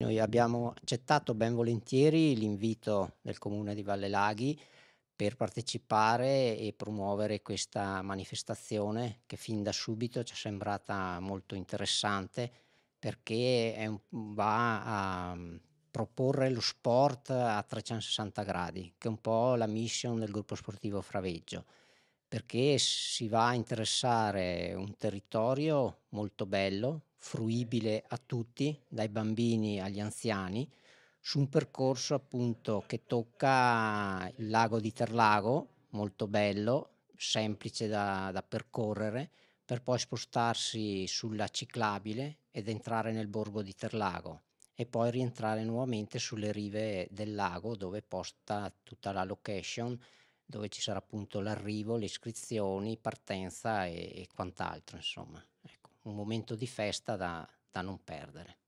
Noi abbiamo accettato ben volentieri l'invito del Comune di Valle Laghi per partecipare e promuovere questa manifestazione che fin da subito ci è sembrata molto interessante perché è, va a mm, proporre lo sport a 360 gradi, che è un po' la mission del gruppo sportivo Fraveggio, perché si va a interessare un territorio molto bello, fruibile a tutti, dai bambini agli anziani, su un percorso appunto che tocca il lago di Terlago, molto bello, semplice da, da percorrere, per poi spostarsi sulla ciclabile ed entrare nel borgo di Terlago e poi rientrare nuovamente sulle rive del lago dove posta tutta la location dove ci sarà appunto l'arrivo, le iscrizioni, partenza e, e quant'altro insomma. Ecco un momento di festa da, da non perdere.